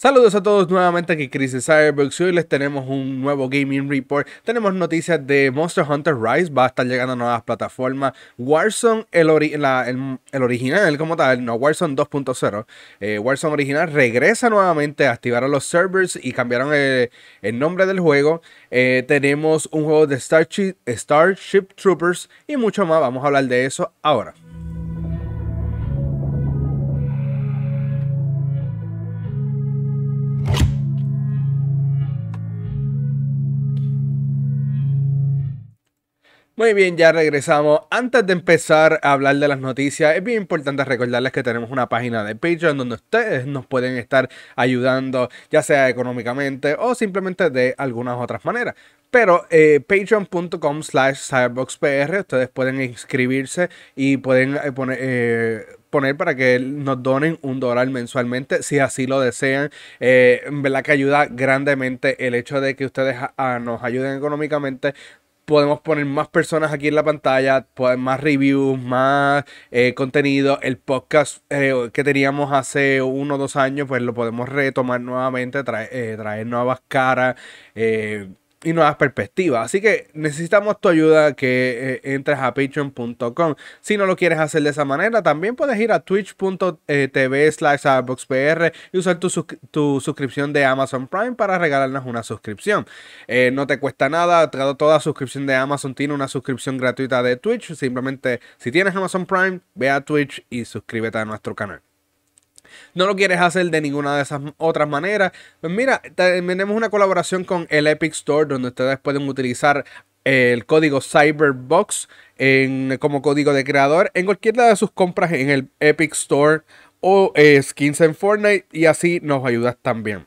Saludos a todos nuevamente, aquí Chris de y hoy les tenemos un nuevo Gaming Report. Tenemos noticias de Monster Hunter Rise, va a estar llegando a nuevas plataformas. Warzone, el, original como tal, no, Warzone 2.0. Eh, Warzone original regresa nuevamente, activaron los servers y cambiaron eh, el, nombre del juego. Eh, tenemos un juego de Starship Troopers y mucho más, vamos a hablar de eso ahora. Muy bien, ya regresamos. Antes de empezar a hablar de las noticias, es bien importante recordarles que tenemos una página de Patreon donde ustedes nos pueden estar ayudando, ya sea económicamente o simplemente de algunas otras maneras. Pero eh, patreon.com slash cyberboxpr, ustedes pueden inscribirse y pueden eh, eh, poner... para que nos donen un dólar mensualmente si así lo desean. en verdad que ayuda grandemente el hecho de que ustedes ah, nos ayuden económicamente podemos poner más personas aquí en la pantalla, más reviews, más eh, contenido. El podcast eh, que teníamos hace uno o dos años, pues lo podemos retomar nuevamente, traer, eh, traer nuevas caras y nuevas perspectivas. Así que necesitamos tu ayuda que eh, entres a patreon.com. Si no lo quieres hacer de esa manera, también puedes ir a twitch.tv eh, slash y usar tu, suscripción de Amazon Prime para regalarnos una suscripción. Eh, no te cuesta nada, toda suscripción de Amazon tiene una suscripción gratuita de Twitch. Simplemente si tienes Amazon Prime, ve a Twitch y suscríbete a nuestro canal no lo quieres hacer de ninguna de esas otras maneras, pues mira, tenemos una colaboración con el Epic Store donde ustedes pueden utilizar el código Cyberbox en, como código de creador en cualquiera de sus compras en el Epic Store o eh, skins en Fortnite y así nos ayudas también.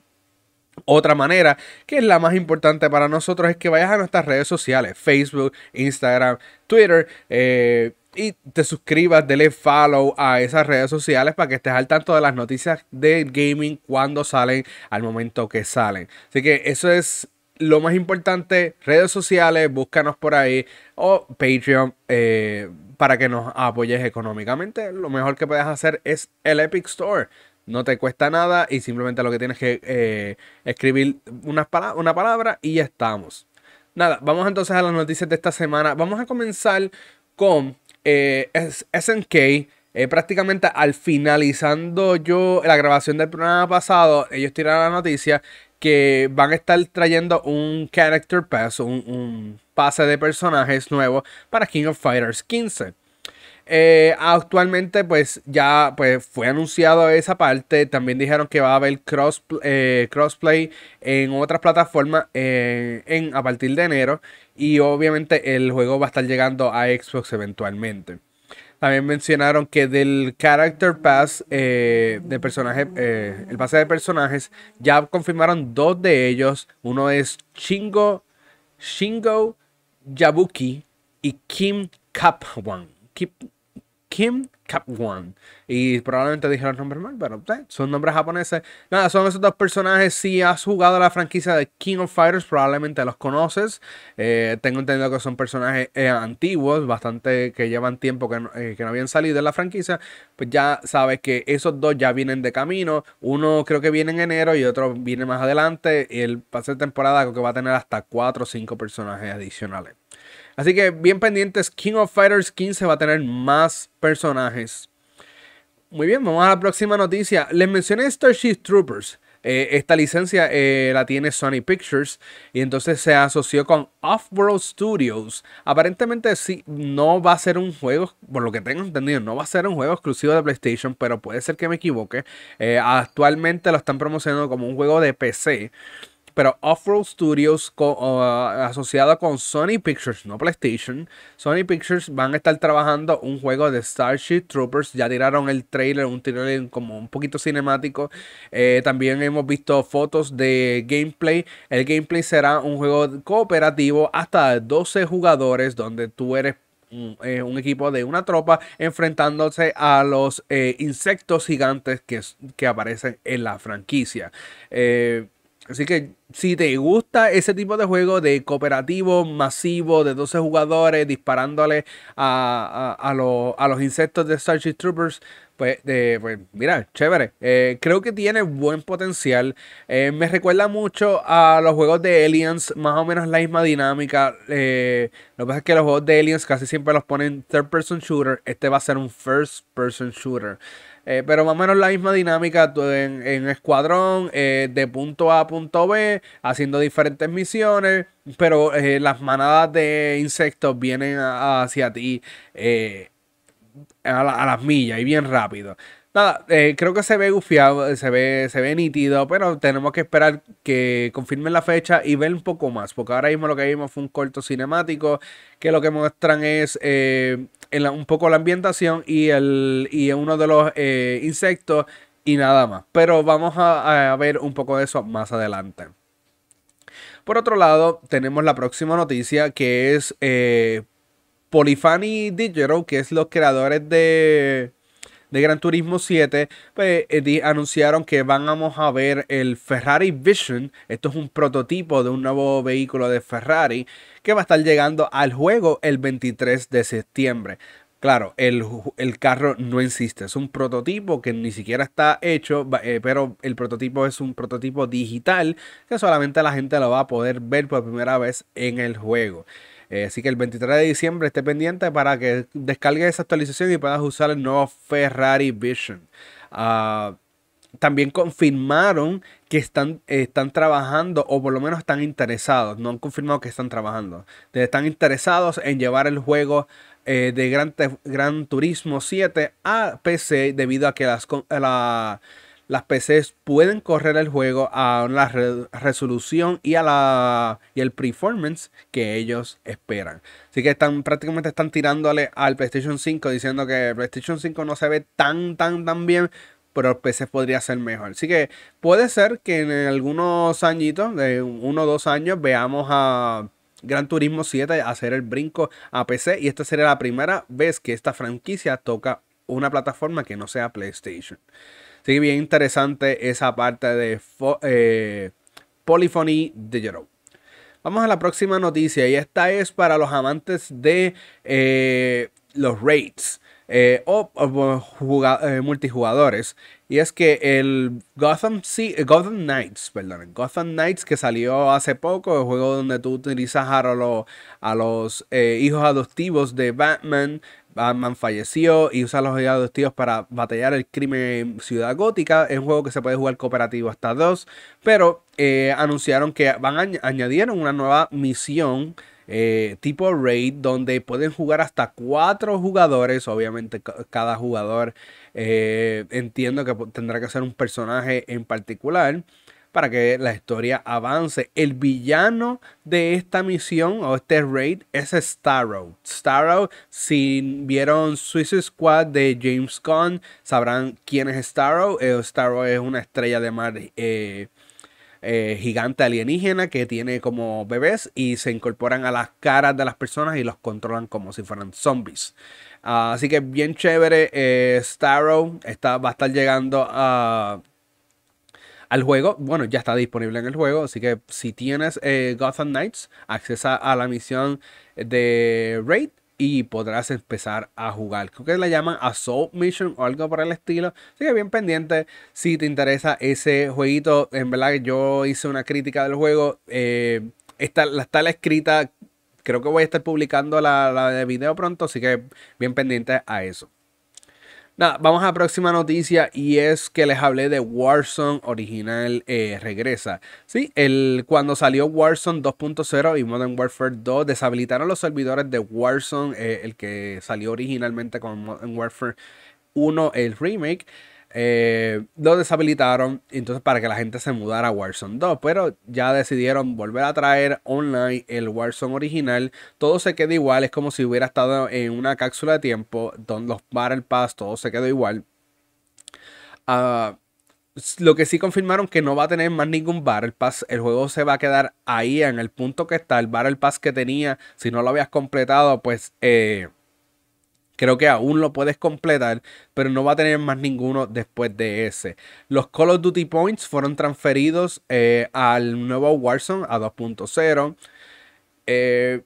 Otra manera, que es la más importante para nosotros, es que vayas a nuestras redes sociales, Facebook, Instagram, Twitter, eh, y te suscribas, dele follow a esas redes sociales para que estés al tanto de las noticias de gaming cuando salen, al momento que salen. Así que eso es lo más importante, redes sociales, búscanos por ahí o Patreon eh, para que nos apoyes económicamente. Lo mejor que puedes hacer es el Epic Store. No te cuesta nada y simplemente lo que tienes que eh, escribir una, una palabra y ya estamos. Nada, vamos entonces a las noticias de esta semana. Vamos a comenzar con eh, SNK. Eh, prácticamente al finalizando yo la grabación del programa pasado, ellos tiraron la noticia que van a estar trayendo un character pass, un, un pase de personajes nuevo para King of Fighters 15. Eh, actualmente, pues ya pues, fue anunciado esa parte. También dijeron que va a haber cross, eh, crossplay en otras plataformas eh, en, a partir de enero. Y obviamente el juego va a estar llegando a Xbox eventualmente. También mencionaron que del Character Pass de personaje, el pase de personajes, ya confirmaron dos de ellos. Uno es Shingo, Shingo Yabuki y Kim Kapwan. Kim Kim One Y probablemente dije los nombres mal, pero eh, son nombres japoneses. Nada, son esos dos personajes. Si has jugado la franquicia de King of Fighters, probablemente los conoces. Eh, tengo entendido que son personajes eh, antiguos, bastante que llevan tiempo que no, que no habían salido de la franquicia. Pues ya sabes que esos dos ya vienen de camino. Uno creo que viene en enero y otro viene más adelante. Y el pase de temporada creo que va a tener hasta 4 o 5 personajes adicionales. Así que bien pendientes, King of Fighters 15 va a tener más personajes. Muy bien, vamos a la próxima noticia. Les mencioné Starship Troopers. Eh, esta licencia eh, la tiene Sony Pictures y entonces se asoció con Offworld Studios. Aparentemente sí, no va a ser un juego, por lo que tengo entendido, no va a ser un juego exclusivo de PlayStation, pero puede ser que me equivoque. Eh, actualmente lo están promocionando como un juego de PC pero Off-Road Studios asociado con Sony Pictures, no PlayStation. Sony Pictures van a estar trabajando un juego de Starship Troopers. Ya tiraron el trailer, un trailer como un poquito cinemático. Eh, también hemos visto fotos de gameplay. El gameplay será un juego cooperativo hasta 12 jugadores donde tú eres mm, eh, un, equipo de una tropa enfrentándose a los eh, insectos gigantes que, que, aparecen en la franquicia. Así que si te gusta ese tipo de juego de cooperativo masivo de 12 jugadores disparándole a, los insectos de Starship Troopers, pues, pues mira, chévere. Eh, creo que tiene buen potencial. Eh, me recuerda mucho a los juegos de Aliens, más o menos la misma dinámica. Eh, lo que pasa es que los juegos de Aliens casi siempre los ponen third person shooter. Este va a ser un first person shooter. Eh, pero más o menos la misma dinámica en, en escuadrón, eh, de punto A a punto B, haciendo diferentes misiones, pero eh, las manadas de insectos vienen hacia ti a, las millas y bien rápido. Nada, creo que se ve gufiado, se ve, se ve nítido, pero tenemos que esperar que confirmen la fecha y ver un poco más, porque ahora mismo lo que vimos fue un corto cinemático, que lo que muestran es en un poco la ambientación y, el, uno de los eh, insectos y nada más. Pero vamos a, ver un poco de eso más adelante. Por otro lado, tenemos la próxima noticia que es eh, Polifani Digital, que es los creadores de de Gran Turismo 7, pues, eh, anunciaron que vamos a ver el Ferrari Vision. Esto es un prototipo de un nuevo vehículo de Ferrari que va a estar llegando al juego el 23 de septiembre. Claro, el, carro no existe, es un prototipo que ni siquiera está hecho, eh, pero el prototipo es un prototipo digital que solamente la gente lo va a poder ver por primera vez en el juego. Eh, así que el 23 de diciembre esté pendiente para que descargue esa actualización y puedas usar el nuevo Ferrari Vision. Ah, también confirmaron que están, están trabajando o por lo menos están interesados. No han confirmado que están trabajando. Están interesados en llevar el juego eh, de Gran, Turismo 7 a PC debido a que las, la las PCs pueden correr el juego a la resolución y a la y el performance que ellos esperan. Así que están prácticamente están tirándole al PlayStation 5 diciendo que PlayStation 5 no se ve tan tan tan bien, pero el PC podría ser mejor. Así que puede ser que en algunos añitos, de uno o dos años, veamos a Gran Turismo 7 hacer el brinco a PC y esta sería la primera vez que esta franquicia toca una plataforma que no sea PlayStation. Así bien interesante esa parte de eh, Polyphony Digital. Vamos a la próxima noticia y esta es para los amantes de eh, los raids eh, o, eh, multijugadores. Y es que el Gotham, Gotham Knights, perdón, Gotham Knights que salió hace poco, el juego donde tú utilizas a los hijos adoptivos de Batman Batman falleció y usa los aliados tíos para batallar el crimen en Ciudad Gótica. Es un juego que se puede jugar cooperativo hasta dos, pero eh, anunciaron que van a añadieron una nueva misión eh, tipo raid donde pueden jugar hasta cuatro jugadores. Obviamente cada jugador eh, entiendo que tendrá que ser un personaje en particular para que la historia avance. El villano de esta misión o este raid es Starro. Starro, si vieron Suicide Squad de James Gunn, sabrán quién es Starro. Starrow eh, Starro es una estrella de mar. Eh, eh, gigante alienígena que tiene como bebés y se incorporan a las caras de las personas y los controlan como si fueran zombies. Ah, así que bien chévere, eh, Starro está, va a estar llegando a, al juego. Bueno, ya está disponible en el juego, así que si tienes eh, Gotham Knights, accesa a la misión de Raid y podrás empezar a jugar. Creo que la llaman Assault Mission o algo por el estilo. Así que bien pendiente si te interesa ese jueguito. En verdad que yo hice una crítica del juego. Eh, está, está la escrita. Creo que voy a estar publicando la, la de video pronto, así que bien pendiente a eso vamos a la próxima noticia y es que les hablé de Warzone original eh, regresa. Sí, el, cuando salió Warzone 2.0 y Modern Warfare 2 deshabilitaron los servidores de Warzone, eh, el que salió originalmente con Modern Warfare 1, el remake. Eh, lo deshabilitaron entonces para que la gente se mudara a Warzone 2, pero ya decidieron volver a traer online el Warzone original. Todo se queda igual, es como si hubiera estado en una cápsula de tiempo donde los Battle Pass, todo se quedó igual. Ah, lo que sí confirmaron que no va a tener más ningún Battle Pass. El juego se va a quedar ahí en el punto que está. El Battle Pass que tenía, si no lo habías completado, pues eh, Creo que aún lo puedes completar, pero no va a tener más ninguno después de ese. Los Call of Duty Points fueron transferidos eh, al nuevo Warzone a 2.0. Eh,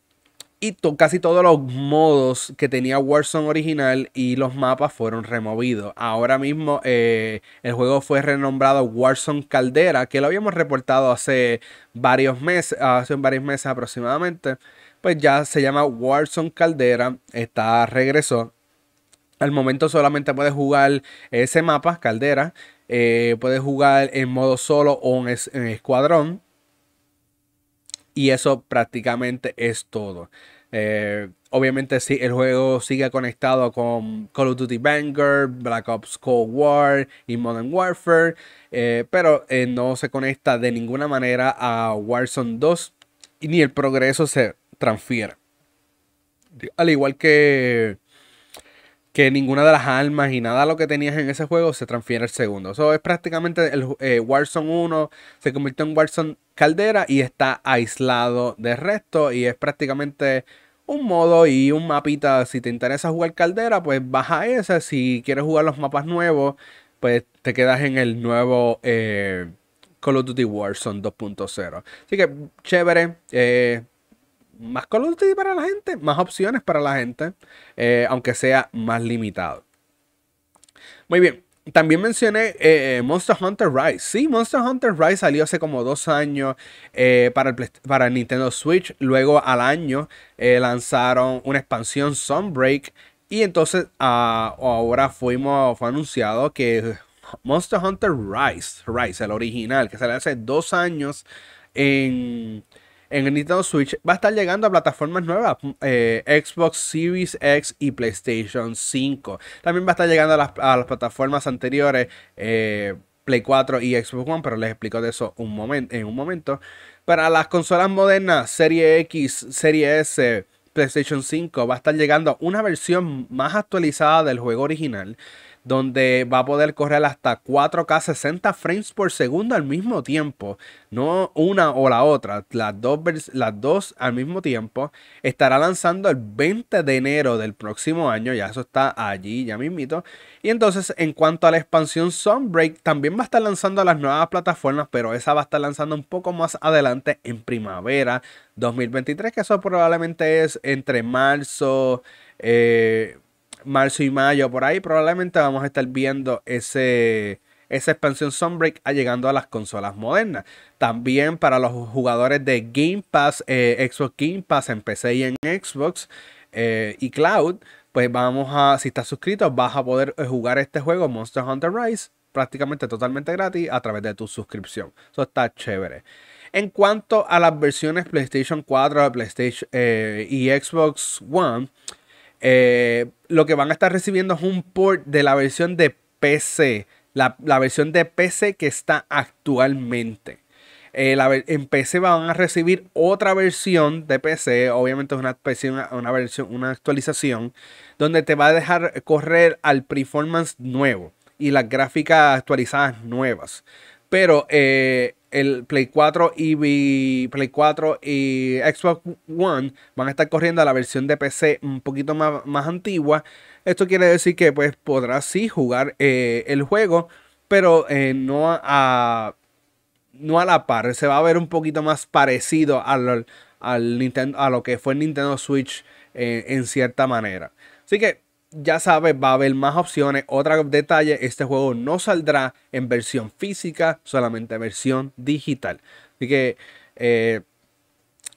y casi todos los modos que tenía Warzone original y los mapas fueron removidos. Ahora mismo eh, el juego fue renombrado Warzone Caldera, que lo habíamos reportado hace varios meses, hace varios meses aproximadamente pues ya se llama Warzone Caldera, está regresó. Al momento solamente puedes jugar ese mapa, Caldera. Eh, puedes jugar en modo solo o en, escuadrón. Y eso prácticamente es todo. Eh, obviamente sí, el juego sigue conectado con Call of Duty Banger, Black Ops Cold War y Modern Warfare, eh, pero no se conecta de ninguna manera a Warzone 2 ni el progreso se, transfiere, Al igual que, que ninguna de las armas y nada lo que tenías en ese juego se transfiere al segundo. Eso es prácticamente el eh, Warzone 1, se convirtió en Warzone Caldera y está aislado del resto y es prácticamente un modo y un mapita. Si te interesa jugar Caldera, pues baja ese. Si quieres jugar los mapas nuevos, pues te quedas en el nuevo... Eh, Call of Duty Warzone 2.0. Así que chévere. Eh, más Call para la gente, más opciones para la gente, eh, aunque sea más limitado. Muy bien, también mencioné eh, eh, Monster Hunter Rise. Sí, Monster Hunter Rise salió hace como dos años para, el, Nintendo Switch. Luego al año lanzaron una expansión Sunbreak. Y entonces ah, ahora fuimos, fue anunciado que Monster Hunter Rise, Rise, el original, que salió hace dos años en en el Nintendo Switch va a estar llegando a plataformas nuevas, eh, Xbox Series X y PlayStation 5. También va a estar llegando a las, plataformas anteriores, eh, Play 4 y Xbox One, pero les explico de eso un en un momento. Para las consolas modernas, Serie X, Serie S, PlayStation 5, va a estar llegando una versión más actualizada del juego original donde va a poder correr hasta 4K 60 frames por segundo al mismo tiempo, no una o la otra, las dos, las dos al mismo tiempo. Estará lanzando el 20 de enero del próximo año, ya eso está allí, ya mismito. Y entonces, en cuanto a la expansión Sunbreak, también va a estar lanzando las nuevas plataformas, pero esa va a estar lanzando un poco más adelante en primavera 2023, que eso probablemente es entre marzo. Eh, marzo y mayo, por ahí probablemente vamos a estar viendo ese, esa expansión Sunbreak llegando a las consolas modernas. También para los jugadores de Game Pass, eh, Xbox Game Pass en PC y en Xbox eh, y Cloud, pues vamos a, si estás suscrito, vas a poder eh, jugar este juego Monster Hunter Rise prácticamente totalmente gratis a través de tu suscripción. Eso está chévere. En cuanto a las versiones PlayStation 4, PlayStation y Xbox One, eh, lo que van a estar recibiendo es un port de la versión de PC, la, versión de PC que está actualmente. Eh, en PC van a recibir otra versión de PC, obviamente es una, una, versión, una actualización, donde te va a dejar correr al performance nuevo y las gráficas actualizadas nuevas. Pero eh, el Play 4 y Play 4 y Xbox One van a estar corriendo a la versión de PC un poquito más, más antigua. Esto quiere decir que pues podrás sí jugar eh, el juego, pero eh, no a, no a la par. Se va a ver un poquito más parecido al, Nintendo, a lo que fue el Nintendo Switch en cierta manera. Así que ya sabes, va a haber más opciones. Otra detalle, este juego no saldrá en versión física, solamente versión digital. Así que eh,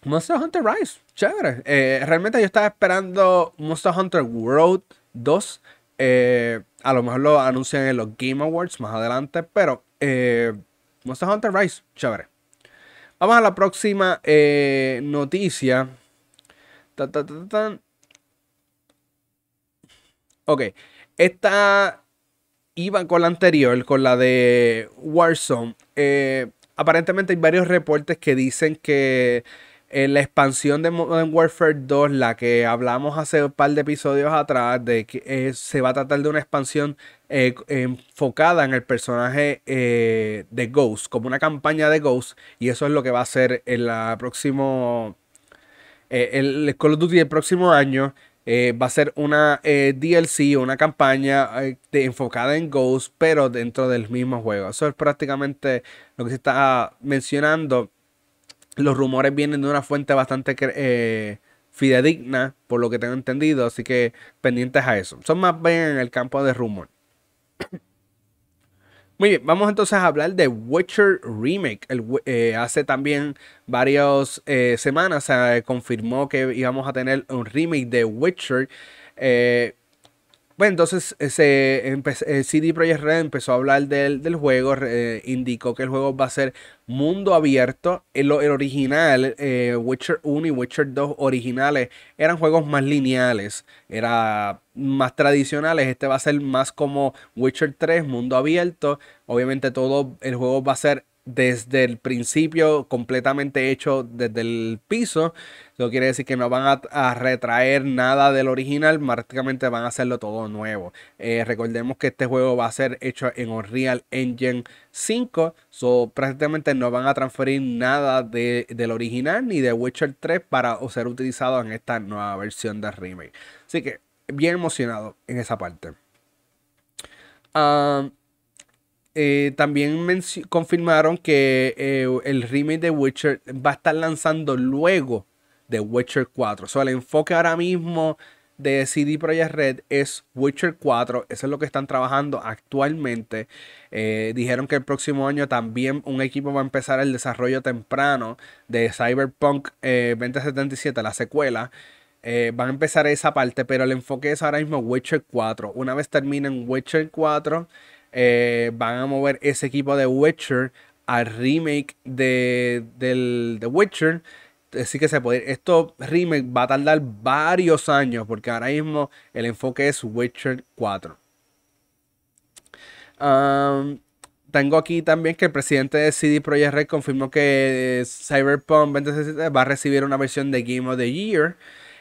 Monster Hunter Rise, chévere. Eh, realmente yo estaba esperando Monster Hunter World 2. Eh, a lo mejor lo anuncian en los Game Awards más adelante, pero Monster Hunter Rise, chévere. Vamos a la próxima noticia. Ok, esta iba con la anterior, con la de Warzone. Eh, aparentemente hay varios reportes que dicen que eh, la expansión de Modern Warfare 2, la que hablamos hace un par de episodios atrás, de que eh, se va a tratar de una expansión enfocada en el personaje de Ghost, como una campaña de Ghost, y eso es lo que va a ser el próximo. el Call of Duty del próximo año. Eh, va a ser una eh, DLC DLC, una campaña eh, enfocada en Ghost, pero dentro del mismo juego. Eso es prácticamente lo que se está mencionando. Los rumores vienen de una fuente bastante fidedigna, por lo que tengo entendido, así que pendientes a eso. Son más bien en el campo de rumor. Muy bien, vamos entonces a hablar de Witcher Remake. Eh, hace también varias eh, semanas se eh, confirmó que íbamos a tener un remake de Witcher. Bueno, entonces ese, eh, CD Projekt Red empezó a hablar del, juego, eh, indicó que el juego va a ser mundo abierto. El, original, eh, Witcher 1 y Witcher 2 originales, eran juegos más lineales, era más tradicionales. Este va a ser más como Witcher 3, mundo abierto. Obviamente todo el juego va a ser desde el principio completamente hecho desde el piso. Eso quiere decir que no van a, retraer nada del original, prácticamente van a hacerlo todo nuevo. Eh, recordemos que este juego va a ser hecho en Unreal Engine 5, so prácticamente no van a transferir nada del original ni de Witcher 3 para ser utilizado en esta nueva versión de remake. Así que bien emocionado en esa parte. Ah, eh, también confirmaron que eh, el remake de Witcher va a estar lanzando luego de Witcher 4. O sea, el enfoque ahora mismo de CD Projekt Red es Witcher 4. Eso es lo que están trabajando actualmente. Eh, dijeron que el próximo año también un equipo va a empezar el desarrollo temprano de Cyberpunk 2077, la secuela. van a empezar esa parte, pero el enfoque es ahora mismo Witcher 4. Una vez terminen Witcher 4, eh, van a mover ese equipo de Witcher al remake de, del, Witcher. Así que se puede. Esto remake va a tardar varios años porque ahora mismo el enfoque es Witcher 4. tengo aquí también que el presidente de CD Projekt Red confirmó que eh, Cyberpunk 2077 va a recibir una versión de Game of the Year.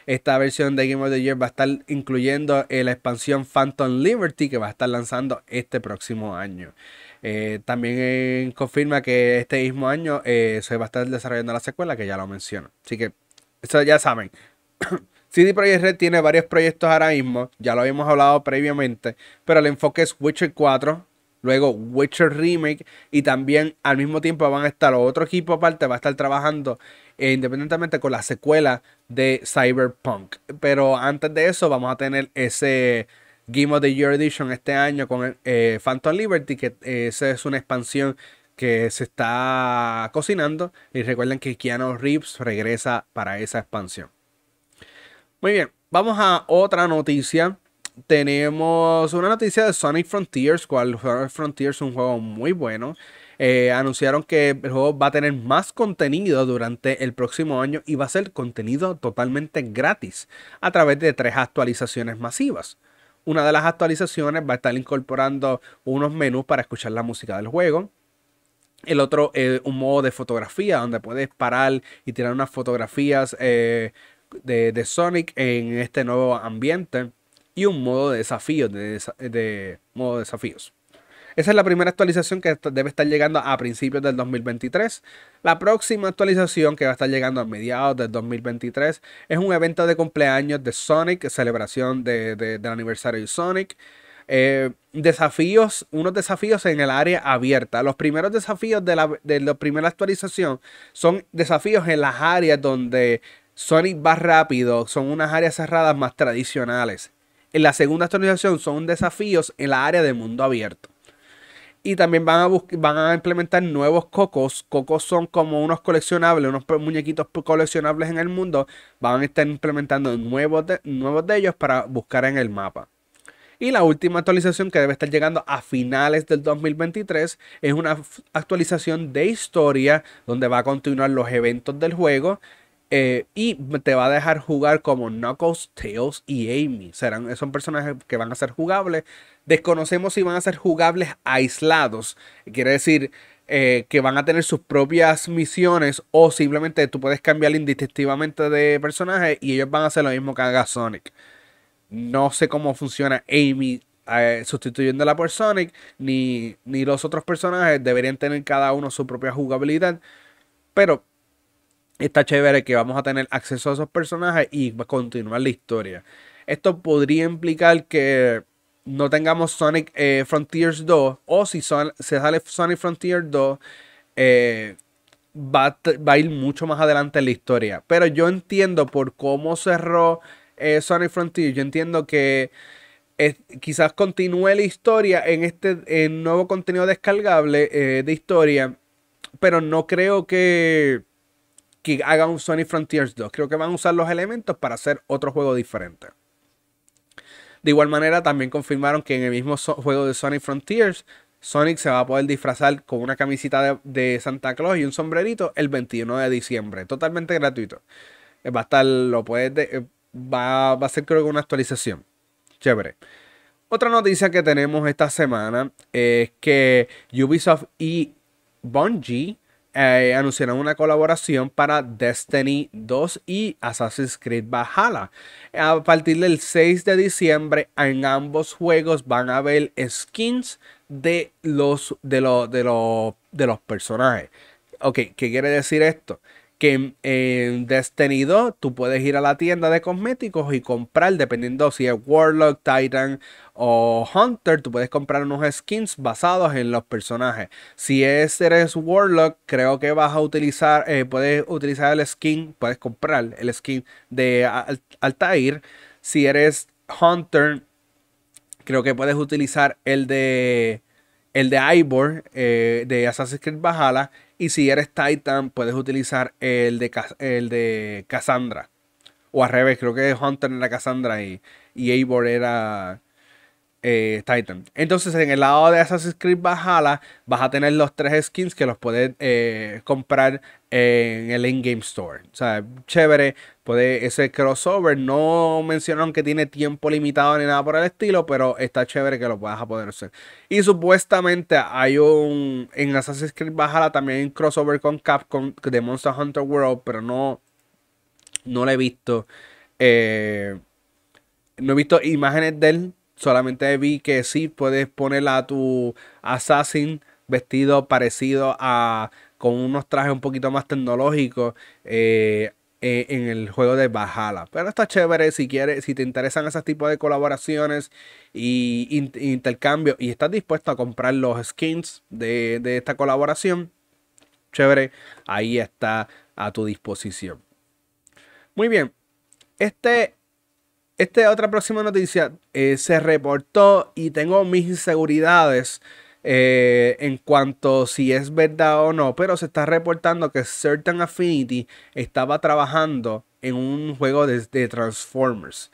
Esta versión de Game of the Year va a estar incluyendo eh, la expansión Phantom Liberty que va a estar lanzando este próximo año. Eh, también eh, confirma que este mismo año se va a estar desarrollando la secuela que ya lo menciono. Así que eso ya saben. CD Projekt Red tiene varios proyectos ahora mismo, ya lo habíamos hablado previamente, pero el enfoque es Witcher 4, luego Witcher Remake y también al mismo tiempo van a estar otro equipo aparte, va a estar trabajando e independientemente con la secuela de Cyberpunk. Pero antes de eso vamos a tener ese Game of the Year Edition este año con eh, Phantom Liberty, que eh, esa es una expansión que se está cocinando. Y recuerden que Keanu Reeves regresa para esa expansión. Muy bien, vamos a otra noticia tenemos una noticia de Sonic Frontiers, cual Sonic Frontiers es un juego muy bueno. Eh, anunciaron que el juego va a tener más contenido durante el próximo año y va a ser contenido totalmente gratis a través de tres actualizaciones masivas. Una de las actualizaciones va a estar incorporando unos menús para escuchar la música del juego, el otro, es eh, un modo de fotografía donde puedes parar y tirar unas fotografías eh, de, Sonic en este nuevo ambiente. Y un modo de desafíos, de, modo de desafíos. Esa es la primera actualización que debe estar llegando a principios del 2023. La próxima actualización que va a estar llegando a mediados del 2023 es un evento de cumpleaños de Sonic, celebración del aniversario de Sonic. Eh, desafíos, unos desafíos en el área abierta. Los primeros desafíos de la, de primera actualización son desafíos en las áreas donde Sonic va rápido, son unas áreas cerradas más tradicionales. En la segunda actualización son desafíos en la área del mundo abierto. Y también van a, van a implementar nuevos cocos. Cocos son como unos coleccionables, unos muñequitos coleccionables en el mundo. Van a estar implementando nuevos de, nuevos de ellos para buscar en el mapa. Y la última actualización que debe estar llegando a finales del 2023 es una actualización de historia donde va a continuar los eventos del juego. Eh, y te va a dejar jugar como Knuckles, Tails y Amy. Serán, son personajes que van a ser jugables Desconocemos si van a ser jugables aislados. Quiere decir eh, que van a tener sus propias misiones o simplemente tú puedes cambiar indistintivamente de personaje y ellos van a hacer lo mismo que haga Sonic. No sé cómo funciona Amy eh, sustituyéndola por Sonic, ni, ni los otros personajes deberían tener cada uno su propia jugabilidad. Pero está chévere que vamos a tener acceso a esos personajes y pues, continuar la historia. Esto podría implicar que no tengamos Sonic eh, Frontiers 2 o si son, se sale Sonic Frontiers 2 eh, va, va, a ir mucho más adelante en la historia. Pero yo entiendo por cómo cerró eh, Sonic Frontiers, yo entiendo que quizás continúe la historia en este nuevo contenido descargable de historia, pero no creo que que haga un Sonic Frontiers 2. Creo que van a usar los elementos para hacer otro juego diferente. De igual manera, también confirmaron que en el mismo juego de Sonic Frontiers, Sonic se va a poder disfrazar con una camisita de, Santa Claus y un sombrerito el 21 de diciembre, totalmente gratuito. Eh, va a estar, lo puedes, eh, va, va, a ser creo que una actualización. Chévere. Otra noticia que tenemos esta semana es que Ubisoft y Bungie eh, anunciaron una colaboración para Destiny 2 y Assassin's Creed Valhalla. A partir del 6 de diciembre en ambos juegos van a haber skins de los, de los, de los, de los personajes. Ok, ¿qué quiere decir esto? que en eh, Destiny tú puedes ir a la tienda de cosméticos y comprar, dependiendo si es Warlock, Titan o Hunter, tú puedes comprar unos skins basados en los personajes. Si eres Warlock, creo que vas a utilizar, eh, puedes utilizar el skin, puedes comprar el skin de Altair. Si eres Hunter, creo que puedes utilizar el de el de Ivor eh, de Assassin's Creed Valhalla y si eres Titan, puedes utilizar el de, el de Cassandra. O al revés, creo que Hunter era Cassandra y, y Eivor era eh, Titan. Entonces, en el lado de Assassin's Creed Valhalla, vas a tener los tres skins que los puedes eh, comprar en el in-game store. O sea, chévere, puede ese crossover. No mencionaron que tiene tiempo limitado ni nada por el estilo, pero está chévere que lo puedas poder hacer. Y supuestamente hay un. En Assassin's Creed Valhalla también hay un crossover con Capcom de Monster Hunter World, pero no. No lo he visto. Eh, no he visto imágenes del Solamente vi que sí puedes poner a tu assassin vestido parecido a con unos trajes un poquito más tecnológicos eh, e, en el juego de Bajala. Pero está chévere si quieres, si te interesan esos tipos de colaboraciones y intercambio y estás dispuesto a comprar los skins de, de esta colaboración, chévere, ahí está a tu disposición. Muy bien, este esta otra próxima noticia eh, se reportó y tengo mis inseguridades eh, en cuanto si es verdad o no, pero se está reportando que Certain Affinity estaba trabajando en un juego de, Transformers.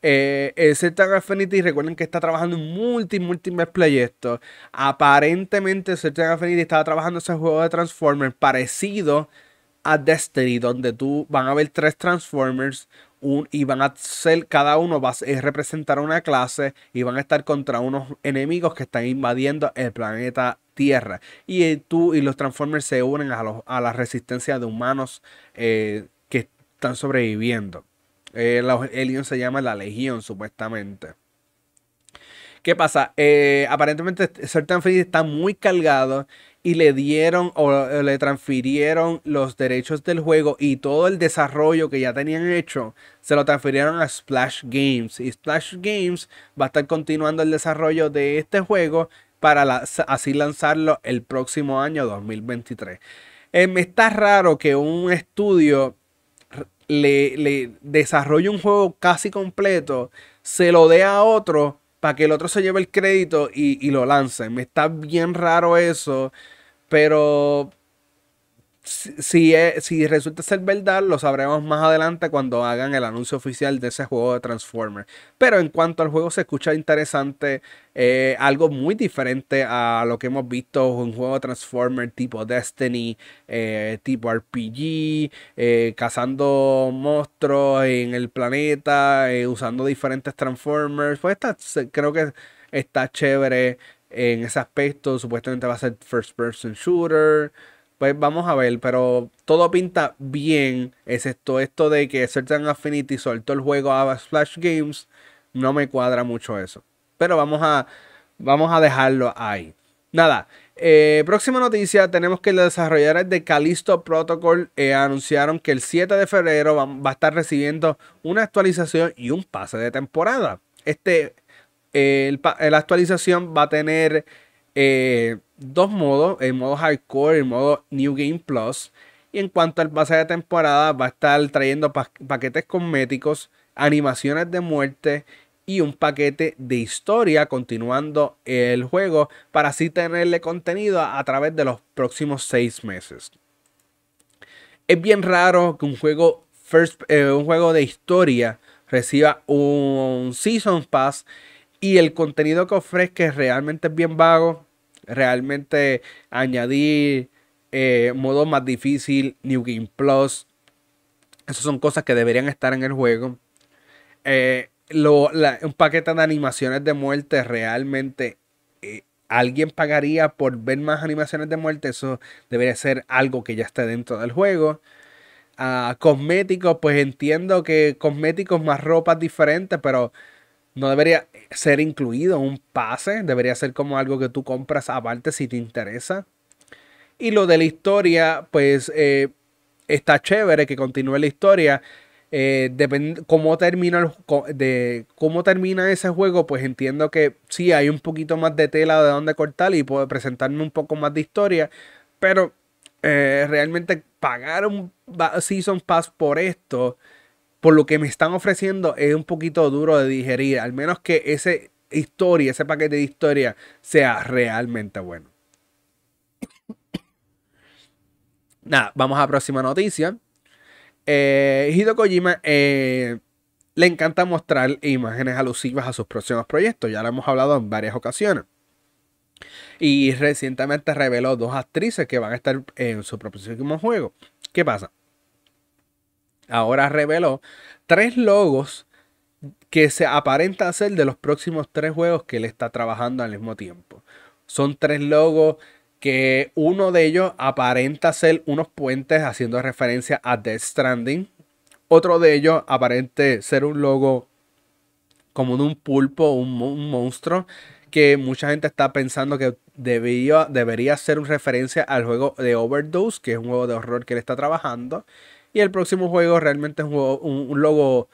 Eh, Certain Affinity, recuerden que está trabajando en multi, múltiples proyectos. Aparentemente, Certain Affinity estaba trabajando ese juego de Transformers parecido a Destiny, donde tú van a ver tres Transformers, un, y van a ser, cada uno va a eh, representar una clase y van a estar contra unos enemigos que están invadiendo el planeta Tierra. Y eh, tú y los Transformers se unen a, la resistencia de humanos eh, que están sobreviviendo. Eh, se llama la Legión, supuestamente. ¿Qué pasa? Eh, aparentemente Certain Free está muy cargado y le dieron o le transfirieron los derechos del juego y todo el desarrollo que ya tenían hecho se lo transfirieron a Splash Games. Y Splash Games va a estar continuando el desarrollo de este juego para así lanzarlo el próximo año 2023. Eh, me está raro que un estudio le, le desarrolle un juego casi completo, se lo dé a otro para que el otro se lleve el crédito y, lo lance. Me está bien raro eso, pero si, resulta ser verdad, lo sabremos más adelante cuando hagan el anuncio oficial de ese juego de Transformers. Pero en cuanto al juego, se escucha interesante, eh, algo muy diferente a lo que hemos visto: en juego de Transformers tipo Destiny, eh, tipo RPG, eh, cazando monstruos en el planeta, usando diferentes Transformers. Pues creo que está chévere en ese aspecto. Supuestamente va a ser first person shooter. Pues vamos a ver, pero todo pinta bien, excepto esto de que Certain Affinity soltó el juego a Flash Games. No me cuadra mucho eso. Pero vamos a, vamos a dejarlo ahí. Nada, eh, próxima noticia, tenemos que los desarrolladores de Callisto Protocol eh, anunciaron que el 7 de febrero va, a estar recibiendo una actualización y un pase de temporada. Este, eh, la actualización va a tener eh, dos modos, el modo hardcore y el modo New Game Plus. Y en cuanto al pase de temporada, va a estar trayendo paquetes cosméticos, animaciones de muerte y un paquete de historia continuando el juego para así tenerle contenido a, través de los próximos seis meses. Es bien raro que un juego, first, eh, un juego de historia reciba un Season Pass y el contenido que ofrezca realmente es bien vago realmente añadir eh, modo más difícil, New Game Plus. Esas son cosas que deberían estar en el juego. Eh, un paquete de animaciones de muerte realmente eh, alguien pagaría por ver más animaciones de muerte. Eso debería ser algo que ya esté dentro del juego. Ah, cosméticos, pues entiendo que cosméticos más ropa diferente, pero no debería ser incluido un pase, debería ser como algo que tú compras aparte si te interesa. Y lo de la historia, pues eh, está chévere que continúe la historia. Eh, depende cómo termina de cómo termina ese juego, pues entiendo que sí hay un poquito más de tela de dónde cortar y puedo presentarme un poco más de historia, pero eh, realmente pagar un season pass por esto, por lo que me están ofreciendo es un poquito duro de digerir, al menos que ese historia, ese paquete de historia sea realmente bueno. Nada, vamos a la próxima noticia. Eh, Hideo Kojima eh, le encanta mostrar imágenes alusivas a sus próximos proyectos, ya lo hemos hablado en varias ocasiones. Y recientemente reveló dos actrices que van a estar en su próximo juego. ¿Qué pasa? ahora reveló tres logos que se aparenta ser de los próximos tres juegos que él está trabajando al mismo tiempo. Son tres logos que uno de ellos aparenta ser unos puentes haciendo referencia a Death Stranding. Otro de ellos aparente ser un logo como de un pulpo, un, un monstruo, que mucha gente está pensando que debería ser una referencia al juego de Overdose, que es un juego de horror que él está trabajando. Y el próximo juego realmente es un, logo,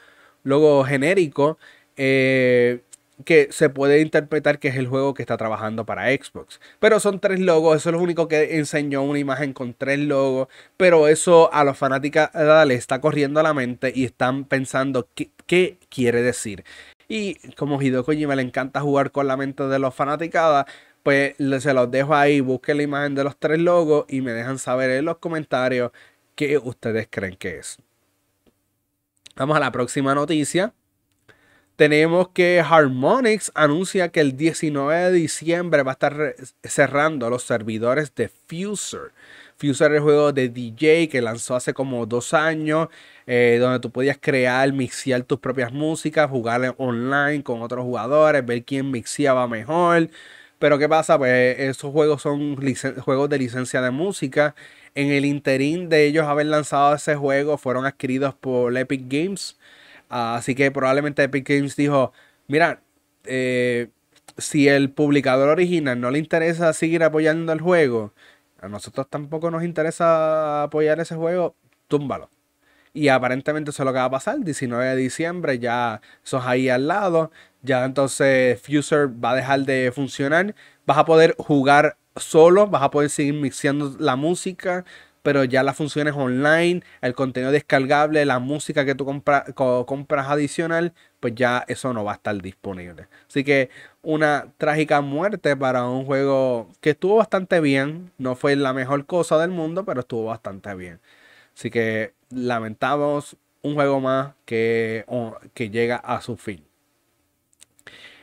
genérico. Eh, que se puede interpretar que es el juego que está trabajando para Xbox. Pero son tres logos, eso es lo único que enseñó una imagen con tres logos, pero eso a los fanáticos ah, le está corriendo a la mente y están pensando qué, quiere decir. Y como Hideo me le encanta jugar con la mente de los fanaticadas, pues se los dejo ahí, busquen la imagen de los tres logos y me dejan saber en los comentarios ¿Qué ustedes creen que es? Vamos a la próxima noticia. Tenemos que Harmonix anuncia que el 19 de diciembre va a estar cerrando los servidores de Fuser. Fuser es el juego de DJ que lanzó hace como dos años, eh, donde tú podías crear, mixear tus propias músicas, jugar online con otros jugadores, ver quién mixiaba mejor. Pero ¿qué pasa? Pues esos juegos son juegos de licencia de música en el interín de ellos haber lanzado ese juego, fueron adquiridos por Epic Games. Ah, así que probablemente Epic Games dijo, mira, eh, si el publicador original no le interesa seguir apoyando el juego, a nosotros tampoco nos interesa apoyar ese juego, túmbalo. Y aparentemente eso es lo que va a pasar. 19 de diciembre, ya sos ahí al lado. Ya entonces Fuser va a dejar de funcionar. Vas a poder jugar solo, vas a poder seguir mixeando la música, pero ya las funciones online, el contenido descargable, la música que tú compra, compras adicional, pues ya eso no va a estar disponible. Así que una trágica muerte para un juego que estuvo bastante bien, no fue la mejor cosa del mundo, pero estuvo bastante bien. Así que lamentamos un juego más que, que llega a su fin.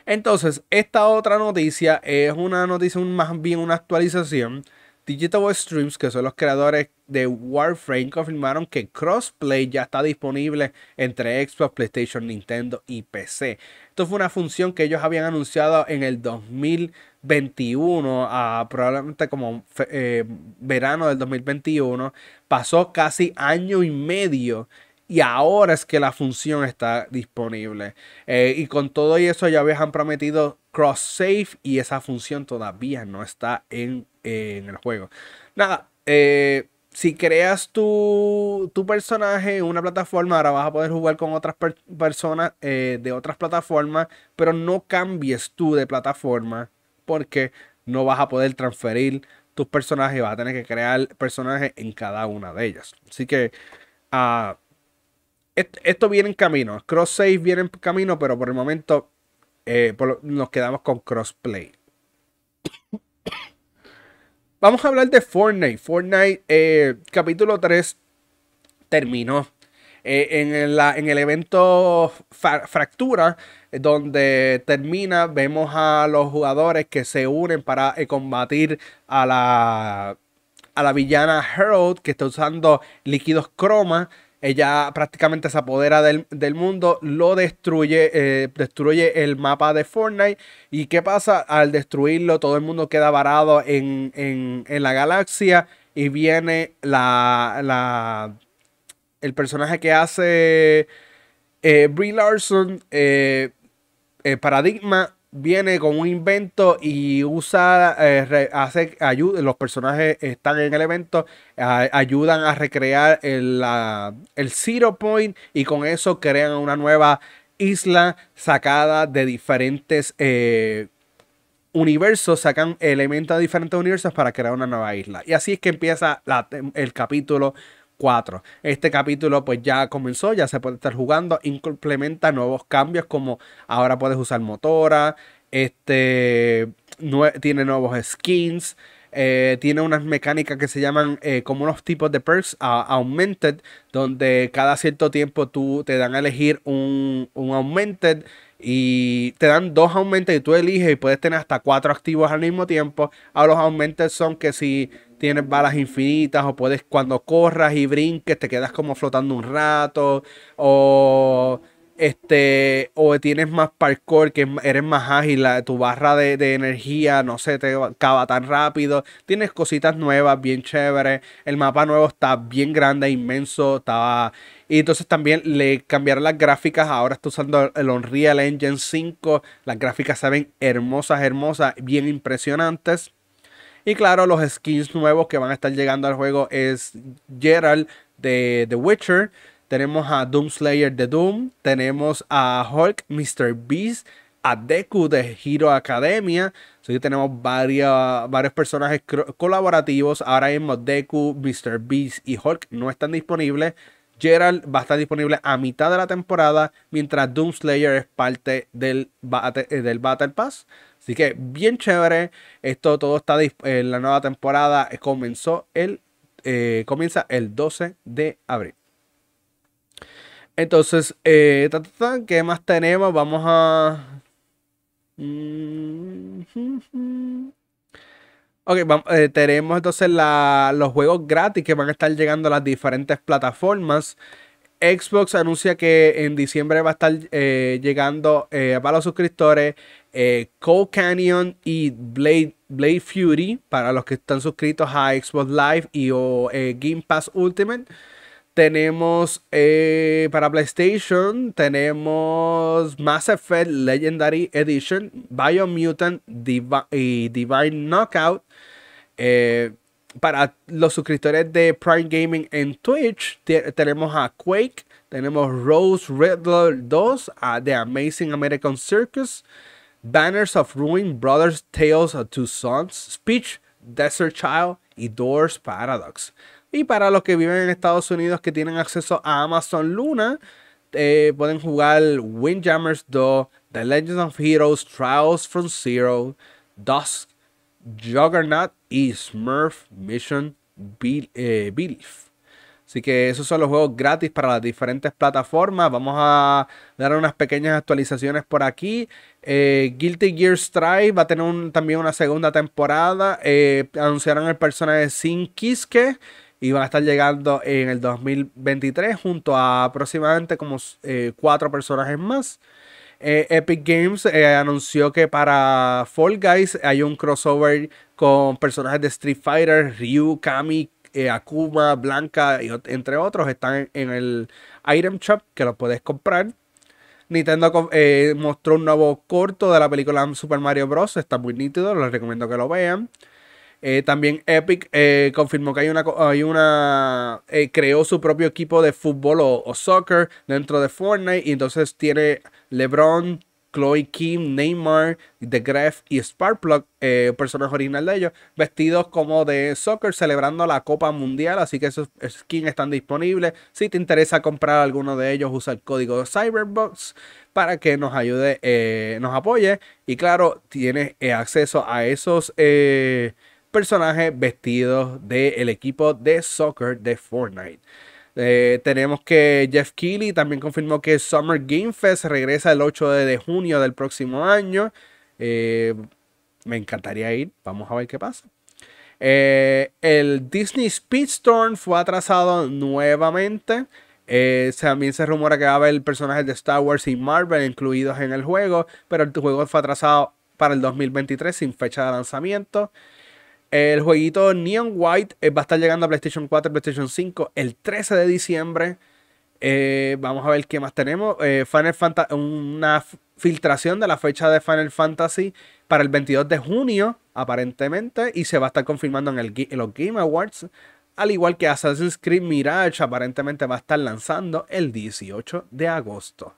Entonces, esta otra noticia es una noticia, más bien una actualización. Digital Streams, que son los creadores de Warframe, confirmaron que Crossplay ya está disponible entre Xbox, PlayStation, Nintendo y PC. Esto fue una función que ellos habían anunciado en el 2021, probablemente como eh, verano del 2021. Pasó casi año y medio y ahora es que la función está disponible. Eh, y con todo eso ya habían prometido cross save y esa función todavía no está en, el juego. Nada, eh, si creas tu, personaje en una plataforma, ahora vas a poder jugar con otras personas eh, de otras plataformas, pero no cambies tú de plataforma porque no vas a poder transferir tus personajes, vas a tener que crear personajes en cada una de ellas. Así que ah, esto, viene en camino. Cross 6 viene en camino, pero por el momento eh, nos quedamos con crossplay. Vamos a hablar de Fortnite. Fortnite, eh, capítulo 3, terminó. Eh, en, el evento Fractura, donde termina, vemos a los jugadores que se unen para combatir a la, a la villana Herald, que está usando líquidos croma. Ella prácticamente se apodera del, mundo, lo destruye, eh, destruye el mapa de Fortnite. ¿Y qué pasa? Al destruirlo, todo el mundo queda varado en, la galaxia y viene la, el personaje que hace eh, Brie Larson, eh, eh, Paradigma, viene con un invento y usa, eh, hace, los personajes están en el evento, ayudan a recrear el, Zero Point y con eso crean una nueva isla sacada de diferentes eh, universos, sacan elementos de diferentes universos para crear una nueva isla. Y así es que empieza el capítulo este capítulo pues ya comenzó, ya se puede estar jugando, implementa nuevos cambios como ahora puedes usar motora, este, tiene nuevos skins. Eh, tiene unas mecánicas que se llaman eh, como unos tipos de perks augmented, donde cada cierto tiempo tú te dan a elegir un, un augmented y te dan dos aumentos y tú eliges y puedes tener hasta cuatro activos al mismo tiempo. Ahora los aumentos son que si tienes balas infinitas o puedes cuando corras y brinques te quedas como flotando un rato o este o tienes más parkour que eres más ágil tu barra de, energía no se te acaba tan rápido tienes cositas nuevas bien chéveres el mapa nuevo está bien grande inmenso y entonces también le cambiaron las gráficas. Ahora está usando el Unreal Engine 5. Las gráficas se ven hermosas, hermosas, bien impresionantes. Y claro, los skins nuevos que van a estar llegando al juego es Gerald de The Witcher, tenemos a Doom Slayer de Doom, tenemos a Hulk, Mr. Beast, a Deku de Hero Academia. Así que tenemos varios, personajes colaborativos. Ahora mismo Deku, Mr. Beast y Hulk no están disponibles. Gerald va a estar disponible a mitad de la temporada, mientras Doom Slayer es parte del, del Battle Pass. Así que bien chévere. Esto todo está en la nueva temporada. Eh, comenzó el, eh, comienza el 12 de abril. Entonces, eh, ¿qué más tenemos? Vamos a... Mm, ok, tenemos entonces los juegos gratis que van a estar llegando a las diferentes plataformas. Xbox anuncia que en diciembre va a estar llegando para los suscriptores eh, Canyon y Blade, Blade Fury para los que están suscritos a Xbox Live y o, eh, Game Pass Ultimate. Tenemos eh, para PlayStation, tenemos Mass Effect Legendary Edition, Biomutant y Divine Knockout. Eh, para los suscriptores de Prime Gaming en Twitch, tenemos a Quake, tenemos Rose Redler 2, The Amazing American Circus. Banners of Ruin, Brothers Tales of Two Sons, Speech, Desert Child y Doors Paradox. Y para los que viven en Estados Unidos que tienen acceso a Amazon Luna, eh, pueden jugar Windjammers 2, The Legends of Heroes, Trials from Zero, Dusk, Juggernaut y Smurf Mission eh, Belief. Así que esos son los juegos gratis para las diferentes plataformas. Vamos a dar unas pequeñas actualizaciones por aquí. Eh, Guilty Gear Strive va a tener también una segunda temporada. Eh, anunciaron el personaje Sin Kiske y van a estar llegando en el 2023 junto a aproximadamente como eh, cuatro personajes más. Epic Games anunció que para Fall Guys hay un crossover con personajes de Street Fighter, Ryu, Kami, Akuma, eh, Blanca, y, entre otros, están en, el Item Shop que los puedes comprar. Nintendo eh, mostró un nuevo corto de la película Super Mario Bros. Está muy nítido, les recomiendo que lo vean. Eh, también Epic confirmó que hay una, hay una creó su propio equipo de fútbol o, soccer dentro de Fortnite y entonces tiene LeBron, Chloe Kim, Neymar, The Gref y Sparkplug, personajes eh, personaje original de ellos, vestidos como de soccer celebrando la Copa Mundial. Así que esos skins están disponibles. Si te interesa comprar alguno de ellos, usa el código Cyberbox para que nos ayude, eh, nos apoye. Y claro, tienes eh, acceso a esos personajes vestidos del equipo de soccer de Fortnite. Eh, tenemos que Jeff Keighley también confirmó que Summer Game Fest regresa el 8 de junio del próximo año. Eh, me encantaría ir, vamos a ver qué pasa. Eh, el Disney Speedstorm fue atrasado nuevamente. también se rumora que va a haber personajes de Star Wars y Marvel incluidos en el juego, pero el juego fue atrasado para el 2023 sin fecha de lanzamiento. El jueguito Neon White eh, va a estar llegando a PlayStation 4 y PlayStation 5 el 13 de diciembre. Eh, vamos a ver qué más tenemos. Eh, Final Fantasy, una filtración de la fecha de Final Fantasy para el 22 de junio, aparentemente, y se va a estar confirmando en, el, los Game Awards. Al igual que Assassin's Creed Mirage, aparentemente va a estar lanzando el 18 de agosto.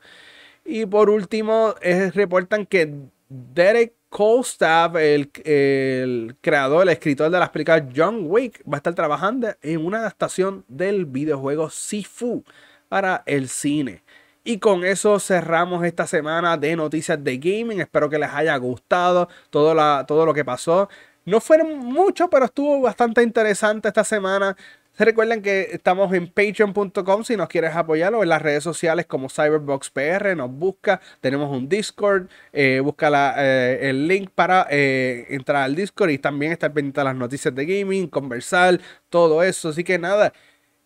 Y por último, reportan que Derek Cole Staff, el, creador, el escritor de la películas John Wick, va a estar trabajando en una adaptación del videojuego Sifu para el cine. Y con eso cerramos esta semana de noticias de gaming. Espero que les haya gustado todo, todo lo que pasó. No fueron mucho, pero estuvo bastante interesante esta semana se Recuerden que estamos en patreon.com si nos quieres apoyar o en las redes sociales como CyberboxPR, nos busca, tenemos un Discord, eh, busca eh, el link para eh, entrar al Discord y también estar pendiente a las noticias de gaming, conversar, todo eso. Así que nada,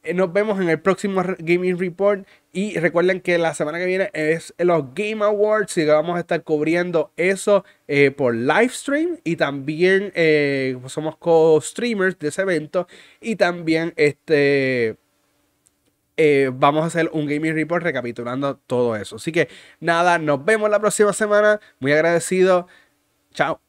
eh, nos vemos en el próximo Gaming Report. Y recuerden que la semana que viene es los Game Awards y que vamos a estar cubriendo eso eh, por live stream. Y también eh, somos co-streamers de ese evento. Y también este. vamos a hacer un gaming report recapitulando todo eso. Así que nada, nos vemos la próxima semana. Muy agradecido. Chao.